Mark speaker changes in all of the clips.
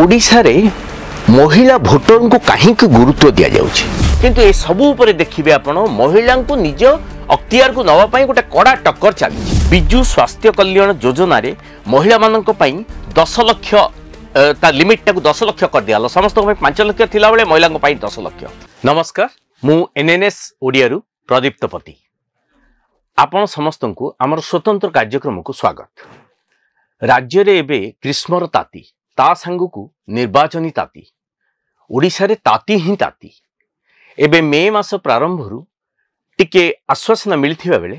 Speaker 1: ଓଡ଼ିଶାରେ ମହିଳା ଭୋଟରଙ୍କୁ କାହିଁକି ଗୁରୁତ୍ୱ ଦିଆଯାଉଛି କିନ୍ତୁ ଏସବୁ ଉପରେ ଦେଖିବେ ଆପଣ ମହିଳାଙ୍କୁ ନିଜ ଅକ୍ତିଆରକୁ ନେବା ପାଇଁ ଗୋଟେ କଡ଼ା ଟକ୍କର ଚାଲିଛି ବିଜୁ ସ୍ୱାସ୍ଥ୍ୟ କଲ୍ୟାଣ ଯୋଜନାରେ ମହିଳାମାନଙ୍କ ପାଇଁ ଦଶ ଲକ୍ଷ ତା ଲିମିଟ୍ଟାକୁ ଦଶ ଲକ୍ଷ କରିଦିଆଗଲା ସମସ୍ତଙ୍କ ପାଇଁ ପାଞ୍ଚ ଲକ୍ଷ ଥିଲାବେଳେ ମହିଳାଙ୍କ ପାଇଁ ଦଶ ଲକ୍ଷ ନମସ୍କାର ମୁଁ ଏନ୍ଏନ୍ଏସ୍ ଓଡ଼ିଆରୁ ପ୍ରଦୀପ୍ତ ପତି ଆପଣ ସମସ୍ତଙ୍କୁ ଆମର ସ୍ୱତନ୍ତ୍ର କାର୍ଯ୍ୟକ୍ରମକୁ ସ୍ୱାଗତ ରାଜ୍ୟରେ ଏବେ ଗ୍ରୀଷ୍ମର ତାତି ତା ସାଙ୍ଗକୁ ନିର୍ବାଚନୀ ତାତି ଓଡ଼ିଶାରେ ତାତି ହିଁ ତାତି ଏବେ ମେ ମାସ ପ୍ରାରମ୍ଭରୁ ଟିକେ ଆଶ୍ୱାସନା ମିଳିଥିବା ବେଳେ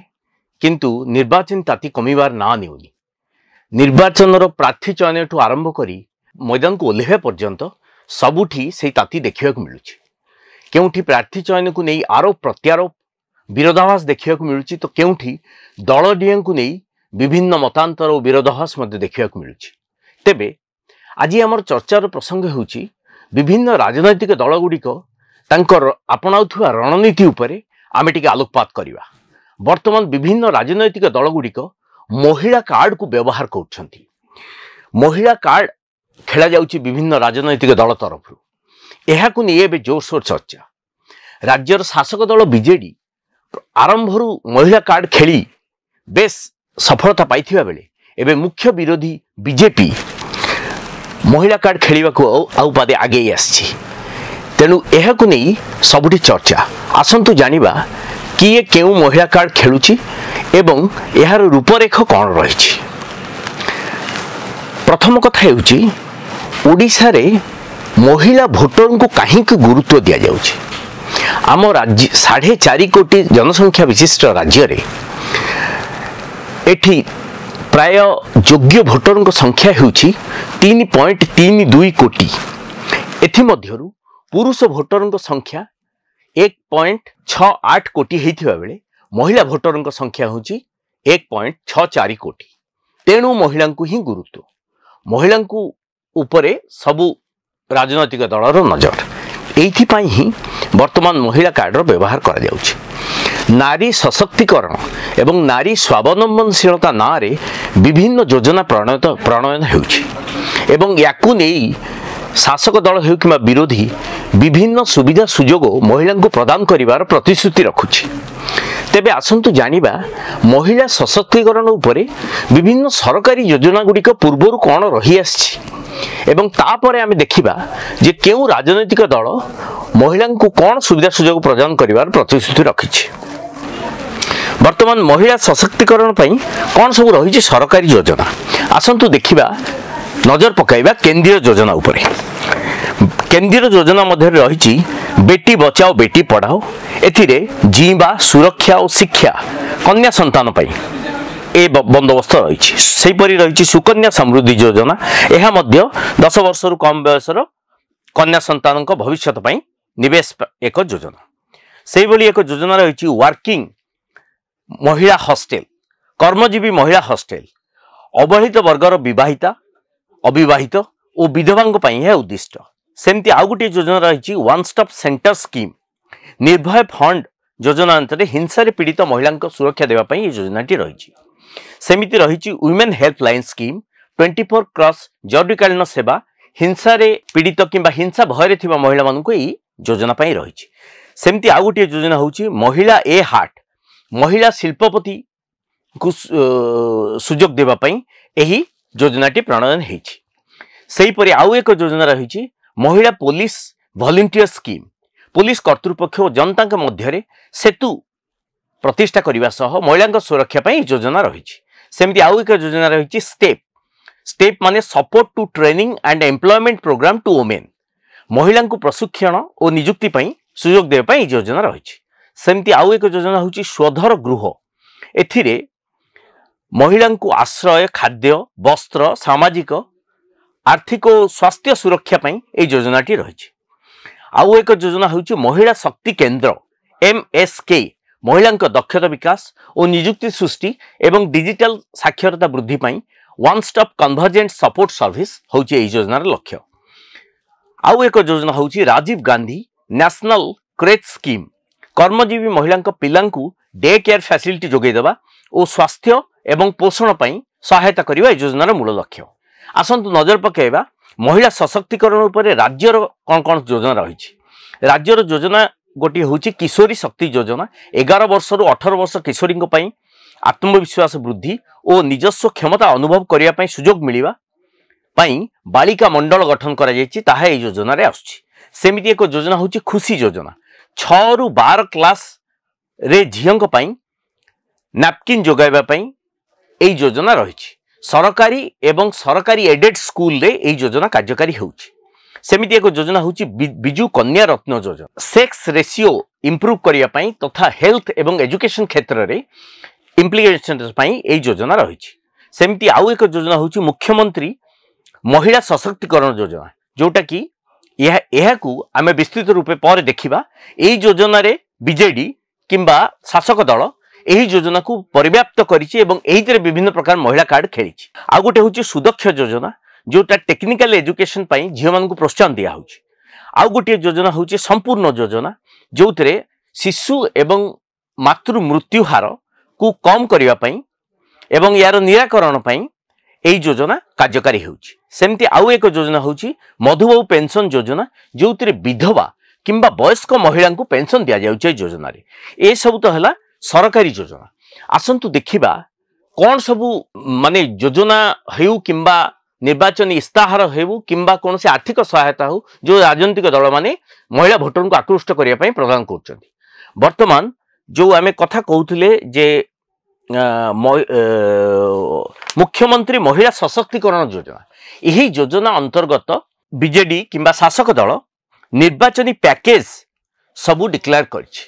Speaker 1: କିନ୍ତୁ ନିର୍ବାଚନୀ ତାତି କମିବାର ନାଁ ନେଉନି ନିର୍ବାଚନର ପ୍ରାର୍ଥୀ ଚୟନଠୁ ଆରମ୍ଭ କରି ମଇଦାନକୁ ଓହ୍ଲାଇବା ପର୍ଯ୍ୟନ୍ତ ସବୁଠି ସେହି ତାତି ଦେଖିବାକୁ ମିଳୁଛି କେଉଁଠି ପ୍ରାର୍ଥୀ ଚୟନକୁ ନେଇ ଆରୋପ ପ୍ରତ୍ୟାରୋପ ବିରୋଧାଭାସ ଦେଖିବାକୁ ମିଳୁଛି ତ କେଉଁଠି ଦଳ ଡିଏଙ୍କୁ ନେଇ ବିଭିନ୍ନ ମତାନ୍ତର ଓ ବିରୋଧାଭାସ ମଧ୍ୟ ଦେଖିବାକୁ ମିଳୁଛି ତେବେ ଆଜି ଆମର ଚର୍ଚ୍ଚାର ପ୍ରସଙ୍ଗ ହେଉଛି ବିଭିନ୍ନ ରାଜନୈତିକ ଦଳଗୁଡ଼ିକ ତାଙ୍କର ଆପଣାଉଥିବା ରଣନୀତି ଉପରେ ଆମେ ଟିକେ ଆଲୋକପାତ କରିବା ବର୍ତ୍ତମାନ ବିଭିନ୍ନ ରାଜନୈତିକ ଦଳଗୁଡ଼ିକ ମହିଳା କାର୍ଡ଼କୁ ବ୍ୟବହାର କରୁଛନ୍ତି ମହିଳା କାର୍ଡ଼ ଖେଳାଯାଉଛି ବିଭିନ୍ନ ରାଜନୈତିକ ଦଳ ତରଫରୁ ଏହାକୁ ନେଇ ଏବେ ଜୋରସୋର ଚର୍ଚ୍ଚା ରାଜ୍ୟର ଶାସକ ଦଳ ବିଜେଡ଼ି ଆରମ୍ଭରୁ ମହିଳା କାର୍ଡ଼ ଖେଳି ବେଶ ସଫଳତା ପାଇଥିବା ବେଳେ ଏବେ ମୁଖ୍ୟ ବିରୋଧୀ ବିଜେପି ମହିଳା କାର୍ଡ଼ ଖେଳିବାକୁ ଆଉ ପାଦେ ଆଗେଇ ଆସିଛି ତେଣୁ ଏହାକୁ ନେଇ ସବୁଠି ଚର୍ଚ୍ଚା ଆସନ୍ତୁ ଜାଣିବା କିଏ କେଉଁ ମହିଳା କାର୍ଡ଼ ଖେଳୁଛି ଏବଂ ଏହାର ରୂପରେଖ କ'ଣ ରହିଛି ପ୍ରଥମ କଥା ହେଉଛି ଓଡ଼ିଶାରେ ମହିଳା ଭୋଟରଙ୍କୁ କାହିଁକି ଗୁରୁତ୍ୱ ଦିଆଯାଉଛି ଆମ ରାଜ୍ୟ ସାଢ଼େ ଚାରି କୋଟି ଜନସଂଖ୍ୟା ବିଶିଷ୍ଟ ରାଜ୍ୟରେ ଏଠି ପ୍ରାୟ ଯୋଗ୍ୟ ଭୋଟରଙ୍କ ସଂଖ୍ୟା ହେଉଛି ତିନି ପଏଣ୍ଟ ତିନି ଦୁଇ କୋଟି ଏଥିମଧ୍ୟରୁ ପୁରୁଷ ଭୋଟରଙ୍କ ସଂଖ୍ୟା ଏକ ପଏଣ୍ଟ ଛଅ ଆଠ କୋଟି ହୋଇଥିବା ବେଳେ ମହିଳା ଭୋଟରଙ୍କ ସଂଖ୍ୟା ହେଉଛି ଏକ ପଏଣ୍ଟ ଛଅ ଚାରି କୋଟି ତେଣୁ ମହିଳାଙ୍କୁ ହିଁ ଗୁରୁତ୍ୱ ମହିଳାଙ୍କୁ ଉପରେ ସବୁ ରାଜନୈତିକ ଦଳର ନଜର ଏଇଥିପାଇଁ ହିଁ ବର୍ତ୍ତମାନ ମହିଳା କାର୍ଡ଼ର ବ୍ୟବହାର କରାଯାଉଛି ନାରୀ ସଶକ୍ତିକରଣ ଏବଂ ନାରୀ ସ୍ୱାବଲମ୍ବନଶୀଳତା ନାଁରେ ବିଭିନ୍ନ ଯୋଜନା ପ୍ରଣୟତ ପ୍ରଣୟନ ହେଉଛି ଏବଂ ୟାକୁ ନେଇ ଶାସକ ଦଳ ହେଉ କିମ୍ବା ବିରୋଧୀ ବିଭିନ୍ନ ସୁବିଧା ସୁଯୋଗ ମହିଳାଙ୍କୁ ପ୍ରଦାନ କରିବାର ପ୍ରତିଶ୍ରୁତି ରଖୁଛି ତେବେ ଆସନ୍ତୁ ଜାଣିବା ମହିଳା ସଶକ୍ତିକରଣ ଉପରେ ବିଭିନ୍ନ ସରକାରୀ ଯୋଜନାଗୁଡ଼ିକ ପୂର୍ବରୁ କ'ଣ ରହିଆସିଛି ଏବଂ ତାପରେ ଆମେ ଦେଖିବା ଯେ କେଉଁ ରାଜନୈତିକ ଦଳ ମହିଳାଙ୍କୁ କ'ଣ ସୁବିଧା ସୁଯୋଗ ପ୍ରଦାନ କରିବାର ପ୍ରତିଶ୍ରୁତି ରଖିଛି বর্তমান মহিলা সশক্তিকরণ পাই କ'ଣ ସବୁ ରହିଛି ସରକାରୀ ଯୋଜନା ଆସନ୍ତୁ ଦେଖିବା ନଜର ପକାଇବା କେନ୍ଦ୍ରୀୟ ଯୋଜନା ଉପରେ କେନ୍ଦ୍ରୀୟ ଯୋଜନା ମଧ୍ୟରେ ରହିଛି ବେଟି ବଚାଓ ବେଟି ପଢ଼ାଓ ଏଥିରେ ଜିଇବା ସୁରକ୍ଷା ଓ ଶିକ୍ଷା କନ୍ୟା ସନ୍ତାନ ପାଇଁ ଏ ବନ୍ଦୋବସ୍ତ ରହିଛି ସେହିପରି ରହିଛି ସୁକନ୍ୟା ସମୃଦ୍ଧି ଯୋଜନା ଏହା ମଧ୍ୟ ଦଶ ବର୍ଷରୁ କମ୍ ବୟସର କନ୍ୟା ସନ୍ତାନଙ୍କ ଭବିଷ୍ୟତ ପାଇଁ ନିବେଶ ଏକ ଯୋଜନା ସେହିଭଳି ଏକ ଯୋଜନା ରହିଛି ୱାର୍କିଂ মহিলা হস্টেল কর্মজীবী মহিলা হস্টেল অবহেলিত বর্গর বিবাহিতা অবিবাহিত ও বিধবাঙ্ক পাই ଏହା ଉଦ୍ଦିଷ୍ଟ ସେମିତି ଆଉ ଗୋଟିଏ ଯୋଜନା ରହିଛି one stop centre scheme Nirbhaya fund ଯୋଜନା ଅନ୍ତରରେ ହିଂସାରେ ପୀଡ଼ିତ ମହିଳାଙ୍କ ସୁରକ୍ଷା ଦେବା ପାଇଁ ଏହି ଯୋଜନାଟି ରହିଛି ସେମିତି ରହିଛି women helpline scheme twenty four cross ଜରୁରୀକାଳୀନ ସେବା ହିଂସାରେ ପୀଡ଼ିତ କିମ୍ବା ହିଂସା ଭୟରେ ଥିବା ମହିଳାମାନଙ୍କୁ ଏହି ଯୋଜନା ପାଇଁ ରହିଛି ସେମିତି ଆଉ ଗୋଟିଏ ଯୋଜନା ହେଉଛି ମହିଳା ଏ ହାର୍ଟ ମହିଳା ଶିଳ୍ପପତିକୁ ସୁଯୋଗ ଦେବା ପାଇଁ ଏହି ଯୋଜନାଟି ପ୍ରଣୟନ ହୋଇଛି ସେହିପରି ଆଉ ଏକ ଯୋଜନା ରହିଛି ମହିଳା ପୋଲିସ ଭଲେଣ୍ଟିୟର ସ୍କିମ୍ ପୋଲିସ କର୍ତ୍ତୃପକ୍ଷ ଓ ଜନତାଙ୍କ ମଧ୍ୟରେ ସେତୁ ପ୍ରତିଷ୍ଠା କରିବା ସହ ମହିଳାଙ୍କ ସୁରକ୍ଷା ପାଇଁ ଯୋଜନା ରହିଛି ସେମିତି ଆଉ ଏକ ଯୋଜନା ରହିଛି ଷ୍ଟେପ୍ ଷ୍ଟେପ୍ ମାନେ support to training and employment programme to women ମହିଳାଙ୍କୁ ପ୍ରଶିକ୍ଷଣ ଓ ନିଯୁକ୍ତି ପାଇଁ ସୁଯୋଗ ଦେବା ପାଇଁ ଏହି ଯୋଜନା ରହିଛି ସେମିତି ଆଉ ଏକ ଯୋଜନା ହେଉଛି ସ୍ୱଧର ଗୃହ ଏଥିରେ ମହିଳାଙ୍କୁ ଆଶ୍ରୟ ଖାଦ୍ୟ ବସ୍ତ୍ର ସାମାଜିକ ଆର୍ଥିକ ଓ ସ୍ୱାସ୍ଥ୍ୟ ସୁରକ୍ଷା ପାଇଁ ଏହି ଯୋଜନାଟି ରହିଛି ଆଉ ଏକ ଯୋଜନା ହେଉଛି ମହିଳା ଶକ୍ତି କେନ୍ଦ୍ର ଏମ୍ ଏସ୍ କେ ମହିଳାଙ୍କ ଦକ୍ଷତା ବିକାଶ ଓ ନିଯୁକ୍ତି ସୃଷ୍ଟି ଏବଂ ଡିଜିଟାଲ ସାକ୍ଷରତା ବୃଦ୍ଧି ପାଇଁ one stop convergent support service ହେଉଛି ଏହି ଯୋଜନାର ଲକ୍ଷ୍ୟ ଆଉ ଏକ ଯୋଜନା ହେଉଛି Rajiv Gandhi national creche scheme কর্মজীবী মহিলাঙ্ক পিলাঙ্কু ডে কেয়ার ফ্যাসিলিটি যোগাইদেবা ও স্বাস্থ্য এবং পোষণ পাই সহায়তা করা এই যোজনার মূল লক্ষ্য আসন্তু নজর পকাইবা মহিলা সশক্তিকরণ উপরে রাজ্যর কোণ কোণ যোজনা রয়েছে রাজ্যর যোজনা ଗୋଟିଏ ହେଉଛି କିଶୋରୀ ଶକ୍ତି ଯୋଜନା ଏଗାର ବର୍ଷରୁ ଅଠର ବର୍ଷ କିଶୋରୀଙ୍କ ପାଇଁ ଆତ୍ମବିଶ୍ୱାସ ବୃଦ୍ଧି ଓ ନିଜସ୍ୱ କ୍ଷମତା ଅନୁଭବ କରିବା ପାଇଁ ସୁଯୋଗ ମିଳିବା ପାଇଁ ବାଳିକା ମଣ୍ଡଳ ଗଠନ କରାଯାଇଛି ତାହା ଏହି ଯୋଜନାରେ ଆସୁଛି ସେମିତି ଏକ ଯୋଜନା ହେଉଛି ଖୁସି ଯୋଜନା ଛଅରୁ ବାର କ୍ଲାସ୍ରେ ଝିଅଙ୍କ ପାଇଁ ନାପକିନ୍ ଯୋଗାଇବା ପାଇଁ ଏହି ଯୋଜନା ରହିଛି ସରକାରୀ ଏବଂ ସରକାରୀ ଏଡେଡ୍ ସ୍କୁଲରେ ଏହି ଯୋଜନା କାର୍ଯ୍ୟକାରୀ ହେଉଛି ସେମିତି ଏକ ଯୋଜନା ହେଉଛି ବିଜୁ କନ୍ୟା ରତ୍ନ ଯୋଜନା ସେକ୍ସ ରେସିଓ ଇମ୍ପ୍ରୁଭ୍ କରିବା ପାଇଁ ତଥା ହେଲ୍ଥ ଏବଂ ଏଜୁକେସନ୍ କ୍ଷେତ୍ରରେ ଇମ୍ପ୍ଲିକେସନ୍ ପାଇଁ ଏହି ଯୋଜନା ରହିଛି ସେମିତି ଆଉ ଏକ ଯୋଜନା ହେଉଛି ମୁଖ୍ୟମନ୍ତ୍ରୀ ମହିଳା ସଶକ୍ତିକରଣ ଯୋଜନା ଯେଉଁଟାକି ଏହା ଏହାକୁ ଆମେ ବିସ୍ତୃତ ରୂପେ ପରେ ଦେଖିବା ଏହି ଯୋଜନାରେ ବିଜେଡ଼ି କିମ୍ବା ଶାସକ ଦଳ ଏହି ଯୋଜନାକୁ ପରିବ୍ୟାପ୍ତ କରିଛି ଏବଂ ଏହିଥିରେ ବିଭିନ୍ନ ପ୍ରକାର ମହିଳା କାର୍ଡ଼ ଖେଳିଛି ଆଉ ଗୋଟେ ହେଉଛି ସୁଦକ୍ଷ ଯୋଜନା ଯେଉଁଟା ଟେକ୍ନିକାଲ ଏଜୁକେସନ୍ ପାଇଁ ଝିଅମାନଙ୍କୁ ପ୍ରୋତ୍ସାହନ ଦିଆହେଉଛି ଆଉ ଗୋଟିଏ ଯୋଜନା ହେଉଛି ସମ୍ପୂର୍ଣ୍ଣ ଯୋଜନା ଯେଉଁଥିରେ ଶିଶୁ ଏବଂ ମାତୃ ମୃତ୍ୟୁ ହାରକୁ କମ୍ କରିବା ପାଇଁ ଏବଂ ଏହାର ନିରାକରଣ ପାଇଁ এই ଯୋଜନା କାର୍ଯ୍ୟକାରୀ ହେଉଛି ସେମିତି ଆଉ ଏକ ଯୋଜନା ହେଉଛି ମଧୁବାବୁ ପେନ୍ସନ୍ ଯୋଜନା ଯେଉଁଥିରେ ବିଧବା କିମ୍ବା ବୟସ୍କ ମହିଳାଙ୍କୁ ପେନ୍ସନ୍ ଦିଆଯାଉଛି ଏ ଯୋଜନାରେ ଏସବୁ ତ ହେଲା ସରକାରୀ ଯୋଜନା ଆସନ୍ତୁ ଦେଖିବା କ'ଣ ସବୁ ମାନେ ଯୋଜନା ହେଉ କିମ୍ବା ନିର୍ବାଚନୀ ଇସ୍ତାହାର ହେଉ କିମ୍ବା କୌଣସି ଆର୍ଥିକ ସହାୟତା ହେଉ ଯେଉଁ ରାଜନୈତିକ ଦଳମାନେ ମହିଳା ଭୋଟରଙ୍କୁ ଆକୃଷ୍ଟ କରିବା ପାଇଁ ପ୍ରଦାନ କରୁଛନ୍ତି ବର୍ତ୍ତମାନ ଯେଉଁ ଆମେ କଥା କହୁଥିଲେ ଯେ মুখ্যমন্ত্রী মহিলা সশক্তিকরণ যোজনা এই যোজনা অন্তর্গত বিজেডি কিংবা শাসক দল নির্বাচনী প্যাকেজ সবু ডিক্লেয়ার করেছে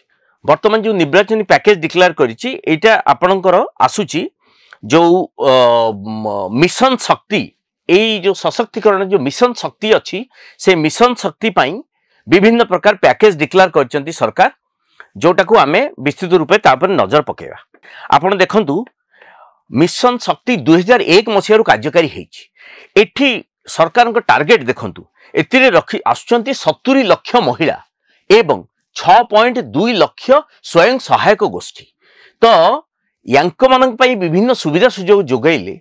Speaker 1: বর্তমান যে নির্বাচনী প্যাকেজ ডিক্লেয়ার করেছি এইটা আপনার আসুচি যে মিশন শক্তি এই যে সশক্তিকরণ যে মিশন শক্তি অ সেই মিশন শক্তি পাই বিভিন্ন প্রকার প্যাকেজ ডিক্লেয়ার করছেন সরকার ଯେଉଁଟାକୁ ଆମେ ବିସ୍ତୃତ ରୂପେ ତା ଉପରେ ନଜର ପକାଇବା ଆପଣ ଦେଖନ୍ତୁ ମିଶନ ଶକ୍ତି ଦୁଇହଜାର ଏକ ମସିହାରୁ କାର୍ଯ୍ୟକାରୀ ହେଇଛି ଏଠି ସରକାରଙ୍କ ଟାର୍ଗେଟ୍ ଦେଖନ୍ତୁ ଏଥିରେ ରଖି ଆସୁଛନ୍ତି ସତୁରି ଲକ୍ଷ ମହିଳା ଏବଂ ଛଅ ପଏଣ୍ଟ ଦୁଇ ଲକ୍ଷ ସ୍ୱୟଂ ସହାୟକ ଗୋଷ୍ଠୀ ତ ୟାଙ୍କମାନଙ୍କ ପାଇଁ ବିଭିନ୍ନ ସୁବିଧା ସୁଯୋଗ ଯୋଗାଇଲେ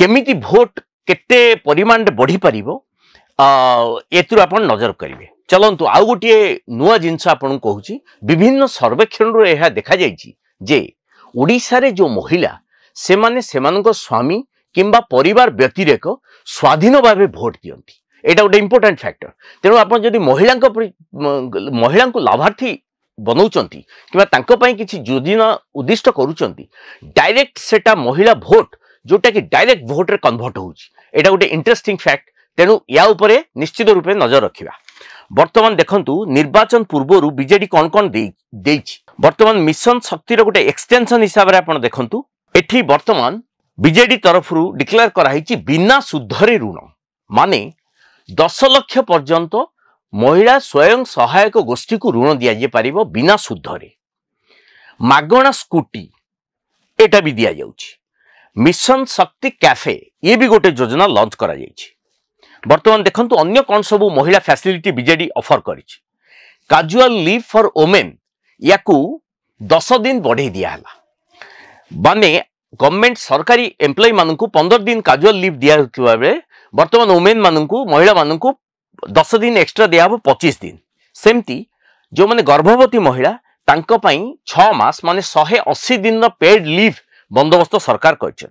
Speaker 1: କେମିତି ଭୋଟ କେତେ ପରିମାଣରେ ବଢ଼ିପାରିବ ଏଥିରୁ ଆପଣ ନଜର କରିବେ ଚାଲନ୍ତୁ ଆଉ ଗୋଟିଏ ନୂଆ ଜିନିଷ ଆପଣଙ୍କୁ କହୁଛି ବିଭିନ୍ନ ସର୍ବେକ୍ଷଣରୁ ଏହା ଦେଖାଯାଇଛି ଯେ ଓଡ଼ିଶାରେ ଯେଉଁ ମହିଳା ସେମାନେ ସେମାନଙ୍କ ସ୍ୱାମୀ କିମ୍ବା ପରିବାର ବ୍ୟତିରେକ ସ୍ୱାଧୀନ ଭାବେ ଭୋଟ ଦିଅନ୍ତି ଏଇଟା ଗୋଟେ ଇମ୍ପୋର୍ଟାଣ୍ଟ ଫ୍ୟାକ୍ଟର ତେଣୁ ଆପଣ ଯଦି ମହିଳାଙ୍କ ମହିଳାଙ୍କୁ ଲାଭାର୍ଥୀ ବନାଉଛନ୍ତି କିମ୍ବା ତାଙ୍କ ପାଇଁ କିଛି ଯୋଜନା ଉଦ୍ଦିଷ୍ଟ କରୁଛନ୍ତି ଡାଇରେକ୍ଟ ସେଟା ମହିଳା ଭୋଟ ଯେଉଁଟାକି ଡାଇରେକ୍ଟ ଭୋଟ୍ରେ କନଭର୍ଟ ହେଉଛି ଏଇଟା ଗୋଟେ ଇଣ୍ଟରେଷ୍ଟିଂ ଫ୍ୟାକ୍ଟ ତେଣୁ ୟା ଉପରେ ନିଶ୍ଚିତ ରୂପେ ନଜର ରଖିବା বর্তমান দেখন্তু নির্বাচন পূর্বরু বিজেডি কোন কোন ଦେଇଛି ବର୍ତ୍ତମାନ ମିଶନ ଶକ୍ତିର ଗୋଟେ ଏକ୍ସଟେନସନ ହିସାବରେ ଆପଣ ଦେଖନ୍ତୁ ଏଠି ବର୍ତ୍ତମାନ ବିଜେଡି ତରଫରୁ ଡିକ୍ଲେୟାର କରାହେଇଛି ବିନା ସୁଧରେ ଋଣ ମାନେ ଦଶ ଲକ୍ଷ ପର୍ଯ୍ୟନ୍ତ ମହିଳା ସ୍ୱୟଂ ସହାୟକ ଗୋଷ୍ଠୀକୁ ଋଣ ଦିଆଯାଇପାରିବ ବିନା ସୁଧରେ ମାଗଣା ସ୍କୁଟି ଏଇଟା ବି ଦିଆଯାଉଛି ମିଶନ ଶକ୍ତି କ୍ୟାଫେ ଇଏ ବି ଗୋଟେ ଯୋଜନା ଲଞ୍ଚ କରାଯାଇଛି বর্তমান দেখুন অন্য কোণ সব মহিলা ফ্যাসিলিটি বিজেডি অফর করেছে কাজুয়াল লিভ ফর ওমেন ইয়াকু দশ দিন বড়াই দিয়া হল মানে গভর্নমেন্ট সরকারি এমপ্লয়ি মানুষ পনেরো দিন কাজুয়াল লিভ দিয়া হওয়া বেড়ে বর্তমান ওমেন মানুষ মহিলা মানুষ দশ দিন এক্সট্রা দিয়া হব পঁচিশ দিন সেমতি যে গর্ভবতী মহিলা তাঁপাই ছ মাস মানে শহে অশি দিন পেড লিভ বন্দোবস্ত সরকার করছেন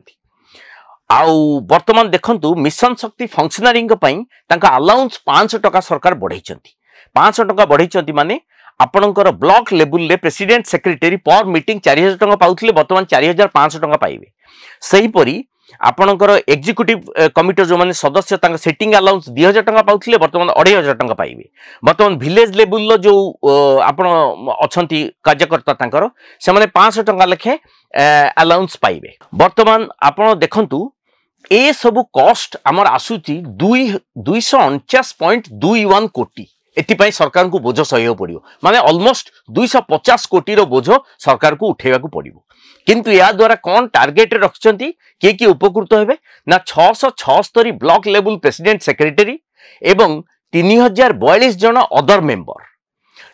Speaker 1: ଆଉ ବର୍ତ୍ତମାନ ଦେଖନ୍ତୁ ମିଶନ ଶକ୍ତି ଫଙ୍କସନାରୀଙ୍କ ପାଇଁ ତାଙ୍କ ଆଲାଉନ୍ସ ପାଞ୍ଚଶହ ଟଙ୍କା ସରକାର ବଢ଼େଇଛନ୍ତି ପାଞ୍ଚଶହ ଟଙ୍କା ବଢ଼େଇଛନ୍ତି ମାନେ ଆପଣଙ୍କର ବ୍ଲକ୍ ଲେବୁଲରେ ପ୍ରେସିଡେଣ୍ଟ ସେକ୍ରେଟେରୀ ପର୍ ମିଟିଂ ଚାରି ହଜାର ଟଙ୍କା ପାଉଥିଲେ ବର୍ତ୍ତମାନ ଚାରି ହଜାର ପାଞ୍ଚଶହ ଟଙ୍କା ପାଇବେ ସେହିପରି ଆପଣଙ୍କର ଏକ୍ଜିକ୍ୟୁଟିଭ କମିଟିର ଯେଉଁମାନେ ସଦସ୍ୟ ତାଙ୍କ ସିଟିଂ ଆଲାଉନ୍ସ ଦୁଇ ହଜାର ଟଙ୍କା ପାଉଥିଲେ ବର୍ତ୍ତମାନ ଅଢ଼େଇ ହଜାର ଟଙ୍କା ପାଇବେ ବର୍ତ୍ତମାନ ଭିଲେଜ ଲେବୁଲର ଯେଉଁ ଆପଣ ଅଛନ୍ତି କାର୍ଯ୍ୟକର୍ତ୍ତା ତାଙ୍କର ସେମାନେ ପାଞ୍ଚଶହ ଟଙ୍କା ଲେଖେ ଆଲାଉନ୍ସ ପାଇବେ ବର୍ତ୍ତମାନ ଆପଣ ଦେଖନ୍ତୁ ଏସବୁ କଷ୍ଟ ଆମର ଆସୁଛି ଦୁଇ ଦୁଇଶହ ଅଣଚାଶ ପଏଣ୍ଟ ଦୁଇ ୱାନ୍ କୋଟି ଏଥିପାଇଁ ସରକାରଙ୍କୁ ବୋଝ ସହିବାକୁ ପଡ଼ିବ ମାନେ ଅଲମୋଷ୍ଟ ଦୁଇଶହ ପଚାଶ କୋଟିର ବୋଝ ସରକାରକୁ ଉଠାଇବାକୁ ପଡ଼ିବ କିନ୍ତୁ ଏହାଦ୍ୱାରା କ'ଣ ଟାର୍ଗେଟ୍ରେ ରଖିଛନ୍ତି କିଏ କିଏ ଉପକୃତ ହେବେ ନା ଛଅଶହ ଛଅସ୍ତରୀ ବ୍ଲକ୍ ଲେବୁଲ୍ ପ୍ରେସିଡେଣ୍ଟ ସେକ୍ରେଟେରୀ ଏବଂ ତିନି ହଜାର ବୟାଳିଶ ଜଣ ଅଦର ମେମ୍ବର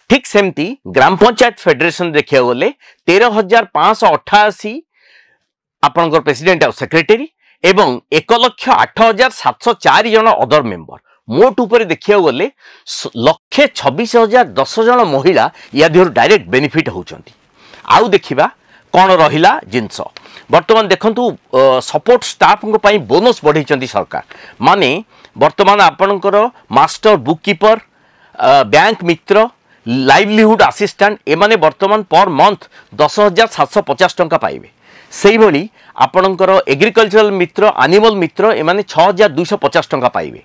Speaker 1: ଠିକ୍ ସେମିତି ଗ୍ରାମ ପଞ୍ଚାୟତ ଫେଡେରେସନ୍ ଦେଖିବାକୁ ଗଲେ ତେର ହଜାର ପାଞ୍ଚଶହ ଅଠାଅଶୀ ଆପଣଙ୍କର ପ୍ରେସିଡେଣ୍ଟ ଆଉ ସେକ୍ରେଟେରୀ এবং এক লক্ষ আট হাজার সাতশো চারি জন অদর মেম্বর মোট উপরে দেখা গেলে লক্ষে ছবিশ হাজার দশ জন মহিলা ইয়া দেহ ডাইরেক্ট বেনিফিট হচ্ছেন আউ দেখিবা কণ রহিলা জিনিস বর্তমান দেখুন সপোর্ট স্টাফ বোনস বড়াইছেন সরকার মানে বর্তমান আপনার master book keeper bank Mitra livelihood assistant এমানে বর্তমান পর মন্থ দশ হাজার সাতশো পচাশ টঙ্কা পাইবে সেইভাবে ଆପଣଙ୍କର ଏଗ୍ରିକଲଚରାଲ ମିତ୍ର ଆନିମଲ ମିତ୍ର ଏମାନେ ଛଅ ହଜାର ଦୁଇଶହ ପଚାଶ ଟଙ୍କା ପାଇବେ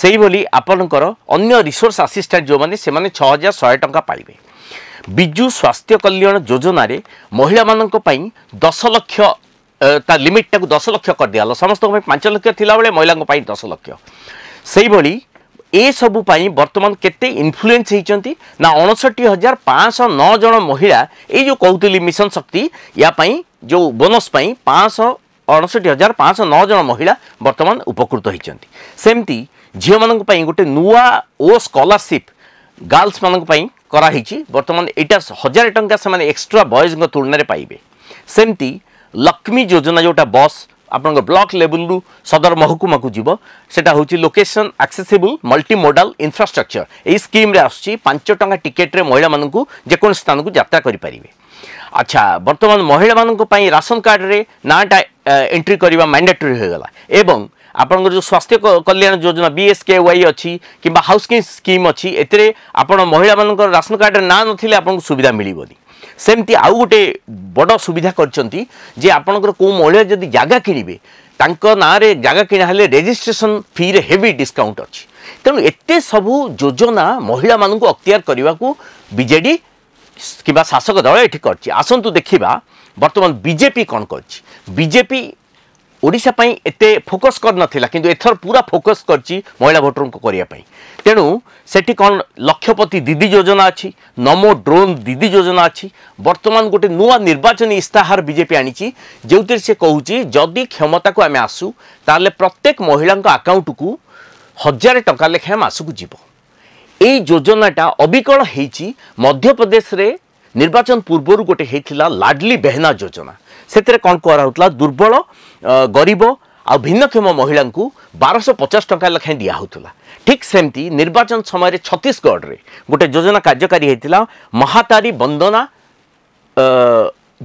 Speaker 1: ସେହିଭଳି ଆପଣଙ୍କର ଅନ୍ୟ ରିସୋର୍ସ ଆସିଷ୍ଟାଣ୍ଟ ଯେଉଁମାନେ ସେମାନେ ଛଅ ହଜାର ଶହେ ଟଙ୍କା ପାଇବେ ବିଜୁ ସ୍ୱାସ୍ଥ୍ୟ କଲ୍ୟାଣ ଯୋଜନାରେ ମହିଳାମାନଙ୍କ ପାଇଁ ଦଶ ଲକ୍ଷ ତା ଲିମିଟ୍ଟାକୁ ଦଶ ଲକ୍ଷ କରିଦିଆଗଲା ସମସ୍ତଙ୍କ ପାଇଁ ପାଞ୍ଚ ଲକ୍ଷ ଥିଲାବେଳେ ମହିଳାଙ୍କ ପାଇଁ ଦଶ ଲକ୍ଷ ସେହିଭଳି ଏସବୁ ପାଇଁ ବର୍ତ୍ତମାନ କେତେ ଇନଫ୍ଲୁଏନ୍ସ ହେଇଛନ୍ତି ନା ଅଣଷଠି ହଜାର ପାଞ୍ଚଶହ ନଅ ଜଣ ମହିଳା ଏଇ ଯେଉଁ କହୁଥିଲି ମିଶନ ଶକ୍ତି ୟା ପାଇଁ ଯେଉଁ ବୋନସ୍ ପାଇଁ ପାଞ୍ଚଶହ ଅଣଷଠି ହଜାର ପାଞ୍ଚଶହ ନଅ ଜଣ ମହିଳା ବର୍ତ୍ତମାନ ଉପକୃତ ହୋଇଛନ୍ତି ସେମିତି ଝିଅମାନଙ୍କ ପାଇଁ ଗୋଟେ ନୂଆ ଓ ସ୍କଲାରସିପ୍ ଗାର୍ଲସମାନଙ୍କ ପାଇଁ କରାହେଇଛି ବର୍ତ୍ତମାନ ଏଇଟା ହଜାରେ ଟଙ୍କା ସେମାନେ ଏକ୍ସଟ୍ରା ବଏଜ୍ଙ୍କ ତୁଳନାରେ ପାଇବେ ସେମିତି ଲକ୍ଷ୍ମୀ ଯୋଜନା ଯେଉଁଟା ବସ୍ ଆପଣଙ୍କ ବ୍ଲକ୍ ଲେବୁଲରୁ ସଦର ମହକୁମାକୁ ଯିବ ସେଟା ହେଉଛି ଲୋକେସନ୍ ଆକ୍ସେସିବୁଲ୍ ମଲ୍ଟିମୋଡାଲ ଇନଫ୍ରାଷ୍ଟ୍ରକ୍ଚର ଏହି ସ୍କିମ୍ରେ ଆସୁଛି ପାଞ୍ଚ ଟଙ୍କା ଟିକେଟ୍ରେ ମହିଳାମାନଙ୍କୁ ଯେକୌଣସି ସ୍ଥାନକୁ ଯାତ୍ରା କରିପାରିବେ ଆଚ୍ଛା ବର୍ତ୍ତମାନ ମହିଳାମାନଙ୍କ ପାଇଁ ରାସନ କାର୍ଡ଼ରେ ନାଁଟା ଏଣ୍ଟ୍ରି କରିବା ମ୍ୟାଣ୍ଡେଟୋରୀ ହୋଇଗଲା ଏବଂ ଆପଣଙ୍କର ଯେଉଁ ସ୍ୱାସ୍ଥ୍ୟ କଲ୍ୟାଣ ଯୋଜନା ବିଏସ୍କେୱାଇ ଅଛି କିମ୍ବା ହାଉସିଂ ସ୍କିମ୍ ଅଛି ଏଥିରେ ଆପଣ ମହିଳାମାନଙ୍କର ରାସନ କାର୍ଡ଼ରେ ନାଁ ନଥିଲେ ଆପଣଙ୍କୁ ସୁବିଧା ମିଳିବନି ସେମିତି ଆଉ ଗୋଟେ ବଡ଼ ସୁବିଧା କରିଛନ୍ତି ଯେ ଆପଣଙ୍କର କେଉଁ ମହିଳା ଯଦି ଜାଗା କିଣିବେ ତାଙ୍କ ନାଁରେ ଜାଗା କିଣା ହେଲେ ରେଜିଷ୍ଟ୍ରେସନ୍ ଫିରେ ହେଭି ଡିସ୍କାଉଣ୍ଟ ଅଛି ତେଣୁ ଏତେ ସବୁ ଯୋଜନା ମହିଳାମାନଙ୍କୁ ଅକ୍ତିଆର କରିବାକୁ ବିଜେଡ଼ି କିମ୍ବା ଶାସକ ଦଳ ଏଠି କରିଛି ଆସନ୍ତୁ ଦେଖିବା ବର୍ତ୍ତମାନ ବିଜେପି କ'ଣ କରିଛି ବିଜେପି ଓଡ଼ିଶା ପାଇଁ ଏତେ ଫୋକସ୍ କରିନଥିଲା କିନ୍ତୁ ଏଥର ପୁରା ଫୋକସ୍ କରିଛି ମହିଳା ଭୋଟରଙ୍କୁ କରିବା ପାଇଁ ତେଣୁ ସେଠି କ'ଣ ଲକ୍ଷପତି ଦିଦି ଯୋଜନା ଅଛି ନମୋ ଡ୍ରୋନ୍ ଦିଦି ଯୋଜନା ଅଛି ବର୍ତ୍ତମାନ ଗୋଟେ ନୂଆ ନିର୍ବାଚନୀ ଇସ୍ତାହାର ବିଜେପି ଆଣିଛି ଯେଉଁଥିରେ ସେ କହୁଛି ଯଦି କ୍ଷମତାକୁ ଆମେ ଆସୁ ତାହେଲେ ପ୍ରତ୍ୟେକ ମହିଳାଙ୍କ ଆକାଉଣ୍ଟକୁ ହଜାରେ ଟଙ୍କା ଲେଖାଏଁ ମାସକୁ ଯିବ এই যোজনাটা অবিকল হয়েছি মধ্যপ্রদেশে নির্বাচন পূর্বর গোটে হয়েছিল লাডলি বেহনা যোজনা ସେଥିରେ କ'ଣ କରାହେଉଥିଲା ଦୁର୍ବଳ ଗରିବ ଆଉ ଭିନ୍ନକ୍ଷମ ମହିଳାଙ୍କୁ ବାରଶହ ପଚାଶ ଟଙ୍କା ଲେଖାଏଁ ଦିଆହେଉଥିଲା ଠିକ୍ ସେମିତି ନିର୍ବାଚନ ସମୟରେ ଛତିଶଗଡ଼ରେ ଗୋଟେ ଯୋଜନା କାର୍ଯ୍ୟକାରୀ ହୋଇଥିଲା ମହାତାରୀ ବନ୍ଦନା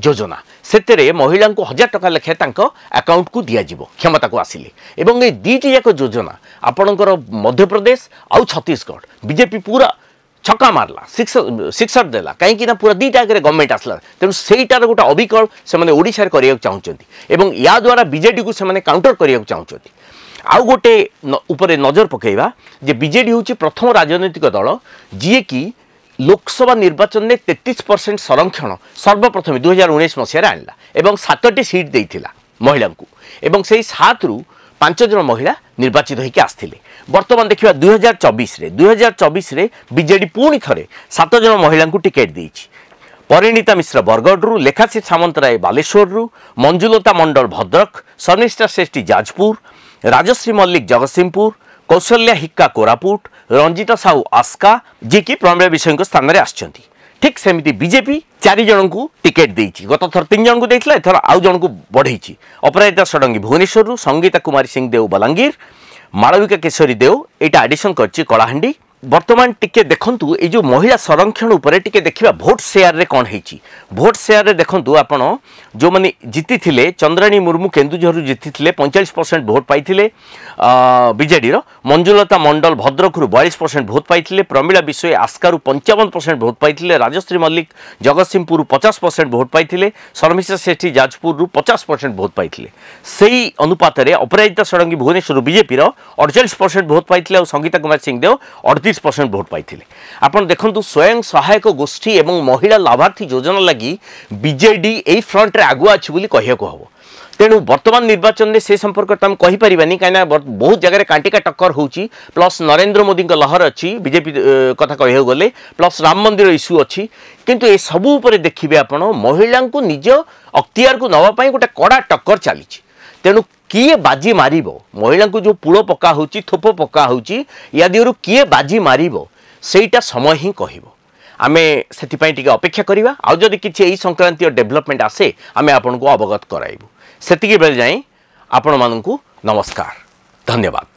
Speaker 1: ଯୋଜନା ସେଥିରେ ମହିଳାଙ୍କୁ ହଜାର ଟଙ୍କା ଲେଖାଏଁ ତାଙ୍କ ଆକାଉଣ୍ଟକୁ ଦିଆଯିବ କ୍ଷମତାକୁ ଆସିଲେ ଏବଂ ଏ ଦୁଇଟି ଯାକ ଯୋଜନା ଆପଣଙ୍କର ମଧ୍ୟପ୍ରଦେଶ ଆଉ ଛତିଶଗଡ଼ ବିଜେପି ପୁରା ଛକା ମାରିଲା ସିକ୍ସର ଦେଲା କାହିଁକିନା ପୁରା ଦୁଇଟା ଆଗରେ ଗଭର୍ଣ୍ଣମେଣ୍ଟ ଆସିଲା ତେଣୁ ସେଇଟାର ଗୋଟେ ଅବିକଳ ସେମାନେ ଓଡ଼ିଶାରେ କରିବାକୁ ଚାହୁଁଛନ୍ତି ଏବଂ ୟା ଦ୍ୱାରା ବିଜେଡ଼ିକୁ ସେମାନେ କାଉଣ୍ଟର କରିବାକୁ ଚାହୁଁଛନ୍ତି ଆଉ ଗୋଟେ ଉପରେ ନଜର ପକାଇବା ଯେ ବିଜେଡ଼ି ହେଉଛି ପ୍ରଥମ ରାଜନୈତିକ ଦଳ ଯିଏକି ଲୋକସଭା ନିର୍ବାଚନରେ ତେତିଶ ପରସେଣ୍ଟ ସଂରକ୍ଷଣ ସର୍ବପ୍ରଥମେ ଦୁଇ ହଜାର ଉଣେଇଶ ମସିହାରେ ଆଣିଲା ଏବଂ ସାତଟି ସିଟ୍ ଦେଇଥିଲା ମହିଳାଙ୍କୁ ଏବଂ ସେହି ସାତରୁ ପାଞ୍ଚ ଜଣ ମହିଳା ନିର୍ବାଚିତ ହୋଇକି ଆସିଥିଲେ বর্তমান দেখা দুই হাজার চবিশে দুই হাজার চবিশে বিজেডি পুঁ থে সাত জন মহিলা টিকেট দিয়েছে পরিণীতা মিশ্র বরগড়ু লেখাশ্রী সামন্তরায় বালেশ্বরু মঞ্জুলতা মণ্ডল ভদ্রক শর্মিষ্ঠা শ্রেষ্ঠী যাজপুর রাজশ্রী মল্লিক জগৎসিংহপুর কৌশল্যা হিক্কা কোরাপুট রঞ্জিত সাউ আস্কা যিকি প্রণয় বিষয়ঙ্ স্থানরে আসছেন ঠিক সেমিতি বিজেপি চারি জনকু টিকেট দিয়েছি গত থর তিন জনকু দিয়েছিল এথর আউ জনকু বড়াইছি অপরাজিতা ষড়ঙ্গী ভুবনেশ্বরু সঙ্গীতা কুমারী সিং দেও বলাঙ্গীর ମାଳବିକା କେଶରୀ ଦେଓ ଏଇଟା ଆଡ଼ିସନ୍ କରିଛି କଳାହାଣ୍ଡି বর্তমান টিকে দেখন্তু এই যে মহিলা সংরক্ষণ উপরে টিকে দেখিবা ভোট সেয়ারে কোণ হয়েছি ভোট সেয়ারে দেখন্তু আপন যে মানে জিতিলে চন্দ্রাণী মুর্মু কেন্দুঝরু জিতিলে পঁয়চাশ পরসেন্ট ভোট পাইলে বিজেডির মঞ্জুলতা মণ্ডল ভদ্রকরু বয়াশ পরসেন্ট ভোট পাইলে প্রমীলা বিশ্বই আস্কারু পঞ্চাবন পরসেন্ট ভোট পাইলে রাজশ্রী মল্লিক জগৎসিংহপুর পচাশ পরসেন্ট ভোট পাইলে শর্মিষ্ঠা সেঠী যাজপুরু পচাশ পরসেন্ট ভোট পাইলে সেই অনুপাতের অপরাজিতা ষড়ঙ্গী ভুবনেশ্বর বিজেপির অড়চাশ পরসেন্ট ভোট পাইলে আর সঙ্গীতা কুমার সিংদেও অড়তিশ ଚାଳିଶ ପରସେଣ୍ଟ ଭୋଟ୍ ପାଇଥିଲେ ଆପଣ ଦେଖନ୍ତୁ ସ୍ୱୟଂ ସହାୟକ ଗୋଷ୍ଠୀ ଏବଂ ମହିଳା ଲାଭାର୍ଥୀ ଯୋଜନା ଲାଗି ବିଜେଡ଼ି ଏଇ ଫ୍ରଣ୍ଟରେ ଆଗୁଆ ଅଛି ବୋଲି କହିବାକୁ ହେବ ତେଣୁ ବର୍ତ୍ତମାନ ନିର୍ବାଚନରେ ସେ ସମ୍ପର୍କରେ ତ ଆମେ କହିପାରିବାନି କାହିଁକିନା ବହୁତ ଜାଗାରେ କାଣ୍ଟିକା ଟକ୍କର ହେଉଛି ପ୍ଲସ୍ ନରେନ୍ଦ୍ର ମୋଦିଙ୍କ ଲହର ଅଛି ବିଜେପି କଥା କହିବାକୁ ଗଲେ ପ୍ଲସ୍ ରାମ ମନ୍ଦିର ଇସ୍ୟୁ ଅଛି କିନ୍ତୁ ଏସବୁ ଉପରେ ଦେଖିବେ ଆପଣ ମହିଳାଙ୍କୁ ନିଜ ଅକ୍ତିଆରକୁ ନେବା ପାଇଁ ଗୋଟେ କଡ଼ା ଟକ୍କର ଚାଲିଛି ତେଣୁ କିଏ ବାଜି ମାରିବ ମହିଳାଙ୍କୁ ଯେଉଁ ପୁଳ ପକା ହେଉଛି ଥୋପ ପକା ହେଉଛି ୟା ଦେହରୁ କିଏ ବାଜି ମାରିବ ସେଇଟା ସମୟ ହିଁ କହିବ ଆମେ ସେଥିପାଇଁ ଟିକେ ଅପେକ୍ଷା କରିବା ଆଉ ଯଦି କିଛି ଏହି ସଂକ୍ରାନ୍ତୀୟ ଡେଭଲପମେଣ୍ଟ ଆସେ ଆମେ ଆପଣଙ୍କୁ ଅବଗତ କରାଇବୁ ସେତିକିବେଳେ ଯାଇ ଆପଣମାନଙ୍କୁ ନମସ୍କାର ଧନ୍ୟବାଦ